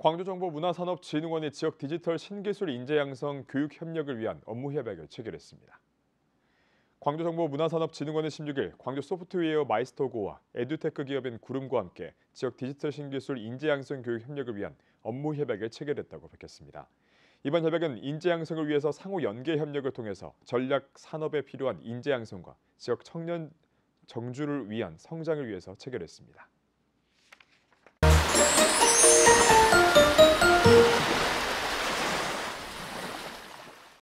광주정보문화산업진흥원이 지역 디지털 신기술 인재 양성 교육 협력을 위한 업무 협약을 체결했습니다. 광주정보문화산업진흥원은 16일 광주 소프트웨어 마이스터고와 에듀테크 기업인 구름과 함께 지역 디지털 신기술 인재 양성 교육 협력을 위한 업무 협약을 체결했다고 밝혔습니다. 이번 협약은 인재 양성을 위해서 상호 연계 협력을 통해서 전략 산업에 필요한 인재 양성과 지역 청년 정주를 위한 성장을 위해서 체결했습니다.